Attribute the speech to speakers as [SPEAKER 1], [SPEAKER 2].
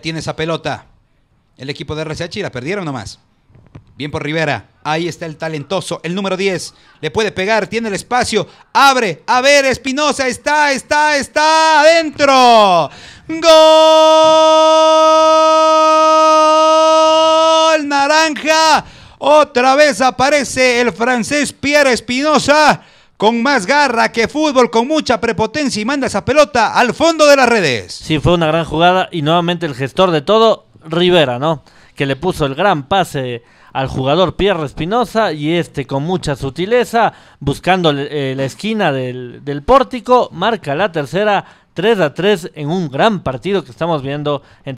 [SPEAKER 1] tiene esa pelota. El equipo de RCH y la perdieron nomás. Bien por Rivera. Ahí está el talentoso, el número 10. Le puede pegar, tiene el espacio. Abre. A ver, Espinosa está, está, está adentro. Gol. Naranja. Otra vez aparece el francés Pierre Espinosa con más garra que fútbol, con mucha prepotencia y manda esa pelota al fondo de las redes.
[SPEAKER 2] Sí, fue una gran jugada y nuevamente el gestor de todo, Rivera, ¿no? Que le puso el gran pase al jugador Pierre Espinosa y este con mucha sutileza, buscando eh, la esquina del, del pórtico, marca la tercera 3 a 3 en un gran partido que estamos viendo en